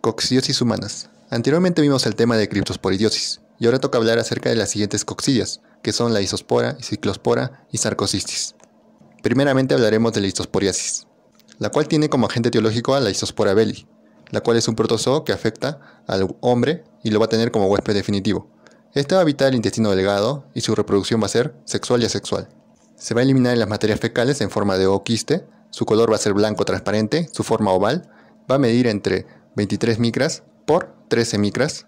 Coccidiosis humanas. Anteriormente vimos el tema de criptosporidiosis, y ahora toca hablar acerca de las siguientes coccidias, que son la isospora, ciclospora y sarcocistis. Primeramente hablaremos de la isosporiasis, la cual tiene como agente teológico a la isospora belli, la cual es un protozoo que afecta al hombre y lo va a tener como huésped definitivo. Este va a habitar el intestino delgado y su reproducción va a ser sexual y asexual. Se va a eliminar en las materias fecales en forma de oquiste, su color va a ser blanco transparente, su forma oval, va a medir entre 23 micras por 13 micras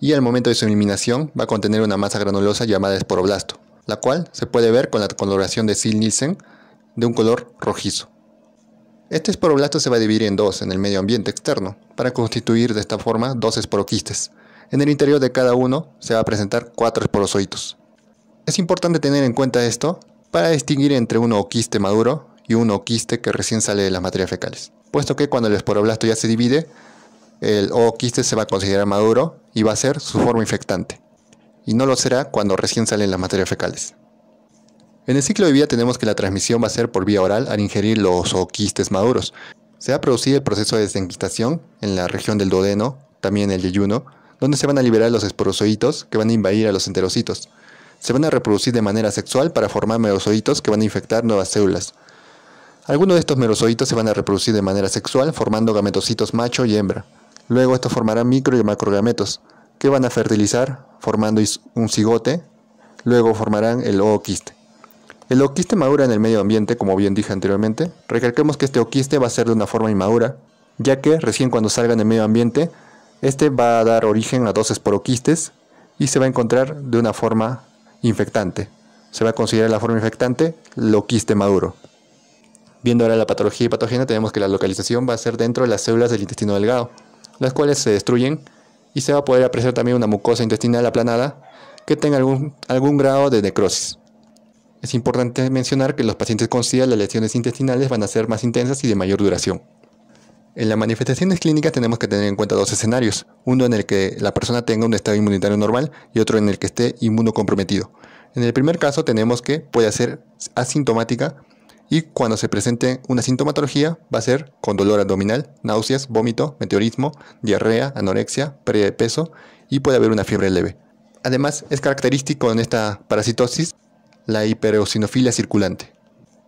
y al momento de su eliminación va a contener una masa granulosa llamada esporoblasto, la cual se puede ver con la coloración de Sil Nielsen de un color rojizo. Este esporoblasto se va a dividir en dos en el medio ambiente externo para constituir de esta forma dos esporoquistes. En el interior de cada uno se va a presentar cuatro esporozoitos. Es importante tener en cuenta esto para distinguir entre un oquiste maduro y un oquiste que recién sale de las materias fecales puesto que cuando el esporoblasto ya se divide, el o se va a considerar maduro y va a ser su forma infectante, y no lo será cuando recién salen las materias fecales. En el ciclo de vida tenemos que la transmisión va a ser por vía oral al ingerir los ooquistes maduros. Se va a producir el proceso de desenquistación en la región del duodeno, también el yeyuno, donde se van a liberar los esporozoitos que van a invadir a los enterocitos. Se van a reproducir de manera sexual para formar merozoitos que van a infectar nuevas células. Algunos de estos merozoitos se van a reproducir de manera sexual formando gametocitos macho y hembra. Luego estos formarán micro y macrogametos, que van a fertilizar formando un cigote, luego formarán el ooquiste. El oquiste madura en el medio ambiente, como bien dije anteriormente. Recalquemos que este oquiste va a ser de una forma inmadura, ya que recién cuando salga en el medio ambiente, este va a dar origen a dos esporoquistes y se va a encontrar de una forma infectante. Se va a considerar la forma infectante loquiste maduro. Viendo ahora la patología y tenemos que la localización va a ser dentro de las células del intestino delgado, las cuales se destruyen y se va a poder apreciar también una mucosa intestinal aplanada que tenga algún, algún grado de necrosis. Es importante mencionar que los pacientes con SIDA las lesiones intestinales van a ser más intensas y de mayor duración. En las manifestaciones clínicas tenemos que tener en cuenta dos escenarios, uno en el que la persona tenga un estado inmunitario normal y otro en el que esté inmunocomprometido. En el primer caso tenemos que puede ser asintomática y cuando se presente una sintomatología va a ser con dolor abdominal, náuseas, vómito, meteorismo, diarrea, anorexia, pérdida de peso y puede haber una fiebre leve. Además, es característico en esta parasitosis la hiperosinofilia circulante.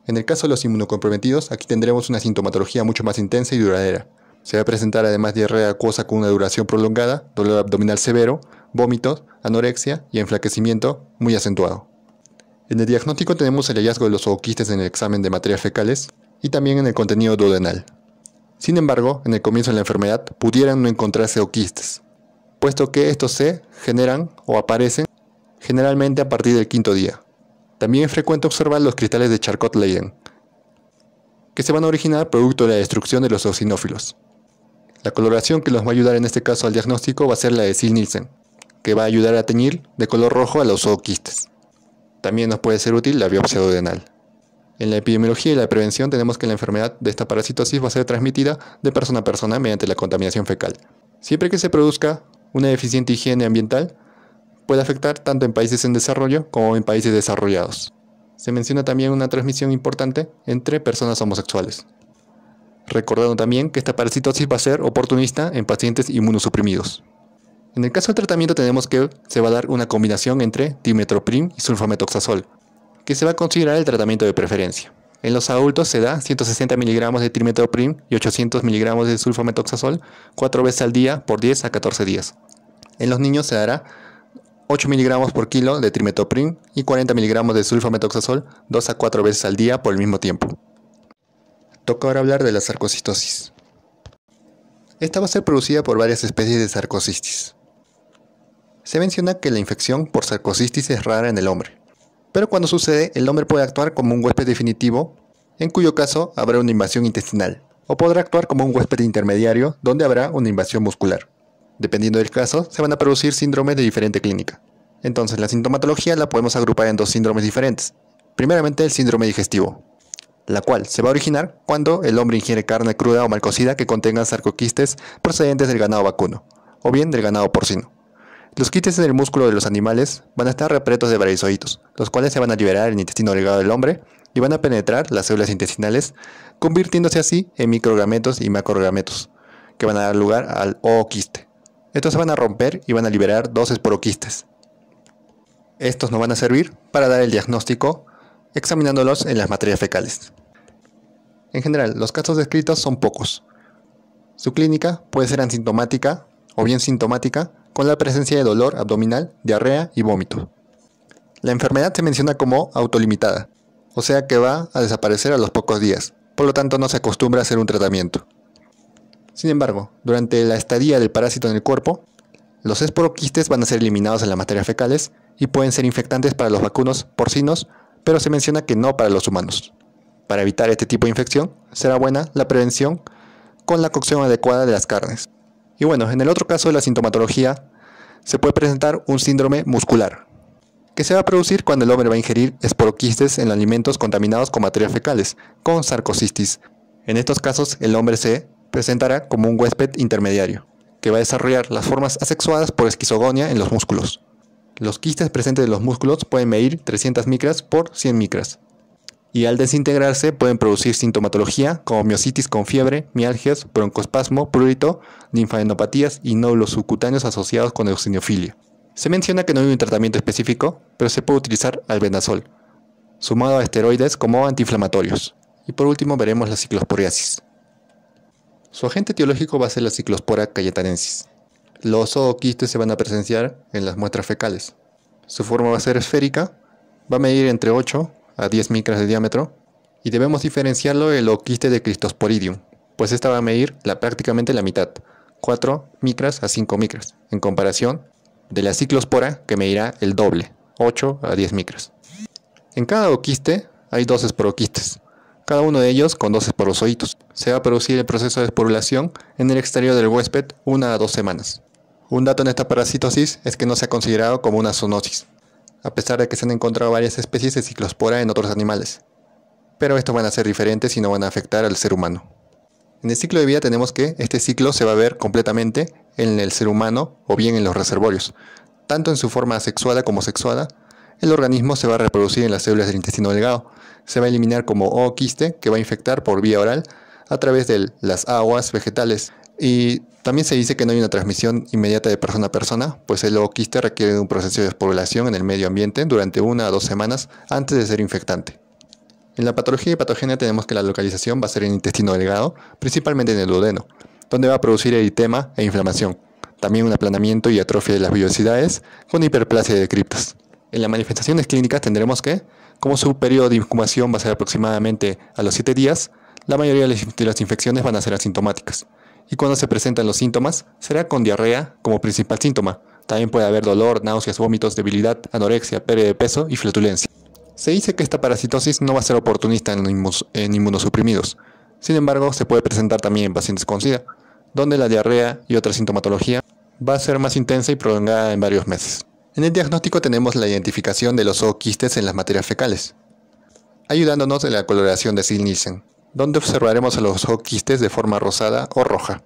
En el caso de los inmunocomprometidos, aquí tendremos una sintomatología mucho más intensa y duradera. Se va a presentar además diarrea acuosa con una duración prolongada, dolor abdominal severo, vómitos, anorexia y enflaquecimiento muy acentuado. En el diagnóstico tenemos el hallazgo de los ooquistes en el examen de materias fecales y también en el contenido duodenal. Sin embargo, en el comienzo de la enfermedad pudieran no encontrarse oquistes, puesto que estos se generan o aparecen generalmente a partir del quinto día. También es frecuente observar los cristales de charcot leyden que se van a originar producto de la destrucción de los eosinófilos. La coloración que nos va a ayudar en este caso al diagnóstico va a ser la de Sil-Nielsen, que va a ayudar a teñir de color rojo a los zooquistes. También nos puede ser útil la biopsia duodenal. En la epidemiología y la prevención tenemos que la enfermedad de esta parasitosis va a ser transmitida de persona a persona mediante la contaminación fecal. Siempre que se produzca una deficiente higiene ambiental, puede afectar tanto en países en desarrollo como en países desarrollados. Se menciona también una transmisión importante entre personas homosexuales. Recordando también que esta parasitosis va a ser oportunista en pacientes inmunosuprimidos. En el caso del tratamiento tenemos que se va a dar una combinación entre dimetroprim y sulfametoxazol, que se va a considerar el tratamiento de preferencia. En los adultos se da 160 miligramos de trimetoprim y 800 miligramos de sulfametoxazol 4 veces al día por 10 a 14 días. En los niños se dará 8 miligramos por kilo de trimetoprim y 40 miligramos de sulfametoxazol 2 a 4 veces al día por el mismo tiempo. Toca ahora hablar de la sarcocitosis. Esta va a ser producida por varias especies de sarcosistis. Se menciona que la infección por sarcosístis es rara en el hombre, pero cuando sucede el hombre puede actuar como un huésped definitivo, en cuyo caso habrá una invasión intestinal, o podrá actuar como un huésped intermediario, donde habrá una invasión muscular. Dependiendo del caso, se van a producir síndromes de diferente clínica. Entonces, la sintomatología la podemos agrupar en dos síndromes diferentes. Primeramente, el síndrome digestivo, la cual se va a originar cuando el hombre ingiere carne cruda o mal cocida que contenga sarcoquistes procedentes del ganado vacuno, o bien del ganado porcino. Los quistes en el músculo de los animales van a estar repletos de varizoitos, los cuales se van a liberar en el intestino delgado del hombre y van a penetrar las células intestinales, convirtiéndose así en microgametos y macrogametos, que van a dar lugar al ooquiste. Estos se van a romper y van a liberar dos esporoquistes. Estos nos van a servir para dar el diagnóstico examinándolos en las materias fecales. En general, los casos descritos son pocos. Su clínica puede ser asintomática o bien sintomática, con la presencia de dolor abdominal, diarrea y vómito. La enfermedad se menciona como autolimitada, o sea que va a desaparecer a los pocos días, por lo tanto no se acostumbra a hacer un tratamiento. Sin embargo, durante la estadía del parásito en el cuerpo, los esporoquistes van a ser eliminados en las materias fecales y pueden ser infectantes para los vacunos porcinos, pero se menciona que no para los humanos. Para evitar este tipo de infección, será buena la prevención con la cocción adecuada de las carnes. Y bueno, en el otro caso de la sintomatología, se puede presentar un síndrome muscular, que se va a producir cuando el hombre va a ingerir esporoquistes en alimentos contaminados con materias fecales, con sarcocistis. En estos casos, el hombre se presentará como un huésped intermediario, que va a desarrollar las formas asexuadas por esquizogonia en los músculos. Los quistes presentes en los músculos pueden medir 300 micras por 100 micras, y al desintegrarse pueden producir sintomatología como miositis con fiebre, mialgias, broncospasmo, prurito, linfadenopatías y nódulos subcutáneos asociados con eosinofilia. Se menciona que no hay un tratamiento específico, pero se puede utilizar albendazol, sumado a esteroides como antiinflamatorios. Y por último veremos la ciclosporiasis. Su agente etiológico va a ser la ciclospora cayetanensis. Los ooquistes se van a presenciar en las muestras fecales. Su forma va a ser esférica, va a medir entre 8 a 10 micras de diámetro, y debemos diferenciarlo del oquiste de Cristosporidium, pues esta va a medir la, prácticamente la mitad, 4 micras a 5 micras, en comparación de la ciclospora que medirá el doble, 8 a 10 micras. En cada oquiste hay dos esporoquistes, cada uno de ellos con dos esporozoitos. Se va a producir el proceso de esporulación en el exterior del huésped una a dos semanas. Un dato en esta parasitosis es que no se ha considerado como una zoonosis a pesar de que se han encontrado varias especies de ciclospora en otros animales. Pero estos van a ser diferentes y no van a afectar al ser humano. En el ciclo de vida tenemos que este ciclo se va a ver completamente en el ser humano o bien en los reservorios. Tanto en su forma asexuada como sexuada, el organismo se va a reproducir en las células del intestino delgado. Se va a eliminar como O que va a infectar por vía oral a través de las aguas vegetales y también se dice que no hay una transmisión inmediata de persona a persona, pues el oquiste requiere un proceso de despoblación en el medio ambiente durante una a dos semanas antes de ser infectante. En la patología y patogenia tenemos que la localización va a ser en el intestino delgado, principalmente en el duodeno, donde va a producir eritema e inflamación, también un aplanamiento y atrofia de las vellosidades con hiperplasia de criptas. En las manifestaciones clínicas tendremos que, como su periodo de incubación va a ser aproximadamente a los 7 días, la mayoría de las infecciones van a ser asintomáticas y cuando se presentan los síntomas, será con diarrea como principal síntoma. También puede haber dolor, náuseas, vómitos, debilidad, anorexia, pérdida de peso y flatulencia. Se dice que esta parasitosis no va a ser oportunista en, inmunosuprimidos. Sin embargo, se puede presentar también en pacientes con SIDA, donde la diarrea y otra sintomatología va a ser más intensa y prolongada en varios meses. En el diagnóstico tenemos la identificación de los oquistes en las materias fecales, ayudándonos en la coloración de sil donde observaremos a los hoquistes de forma rosada o roja.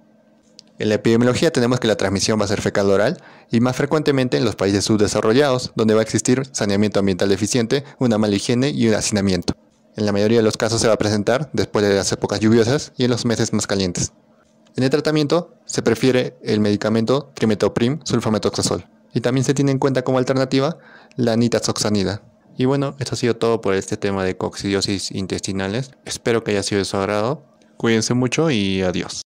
En la epidemiología tenemos que la transmisión va a ser fecal-oral y más frecuentemente en los países subdesarrollados, donde va a existir saneamiento ambiental deficiente, una mala higiene y un hacinamiento. En la mayoría de los casos se va a presentar después de las épocas lluviosas y en los meses más calientes. En el tratamiento se prefiere el medicamento trimetoprim sulfametoxazol y también se tiene en cuenta como alternativa la nitazoxanida. Y bueno, esto ha sido todo por este tema de coccidiosis intestinales. Espero que haya sido de su agrado. Cuídense mucho y adiós.